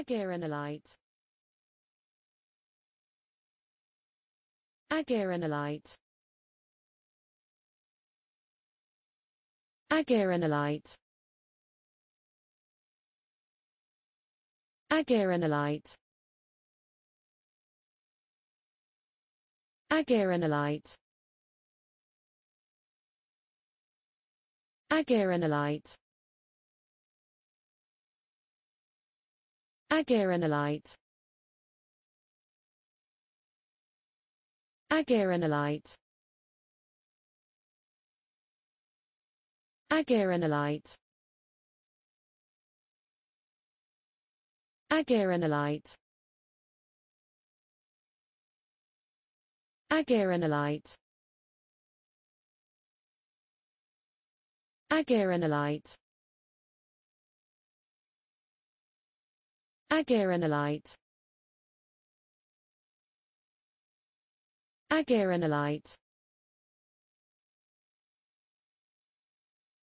Agirinolite. Agirinolite. Agirinolite. Agirinolite. Agirinolite. Agirinolite. Agiranolite Agiranolite Agiranolite Agiranolite Agiranolite Agiranolite Agiranolite Agiranolite